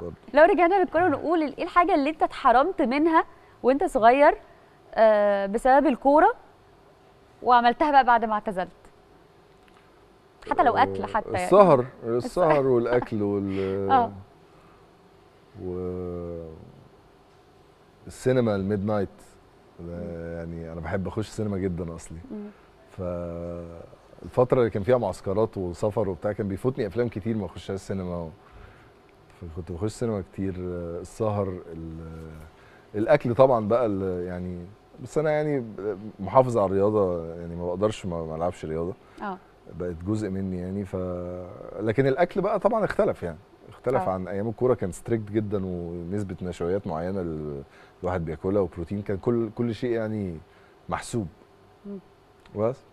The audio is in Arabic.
برضه آه. لو رجعنا للكوره نقول ايه الحاجه اللي انت اتحرمت منها وانت صغير آه، بسبب الكوره وعملتها بقى بعد ما اعتزلت حتى لو اكل حتى يعني. السهر السهر والاكل وال آه. و السينما الميد نايت يعني انا بحب اخش السينما جدا اصلي فالفتره اللي كان فيها معسكرات وسفر وبتاع كان بيفوتني افلام كتير ما اخشهاش السينما و... كنت بخش سينما كتير السهر الاكل طبعا بقى يعني بس انا يعني محافظ على الرياضه يعني ما بقدرش ما العبش رياضه اه بقت جزء مني يعني ف لكن الاكل بقى طبعا اختلف يعني اختلف أوه. عن ايام الكوره كان ستريكت جدا ونسبه نشويات معينه الواحد بياكلها وبروتين كان كل كل شيء يعني محسوب بس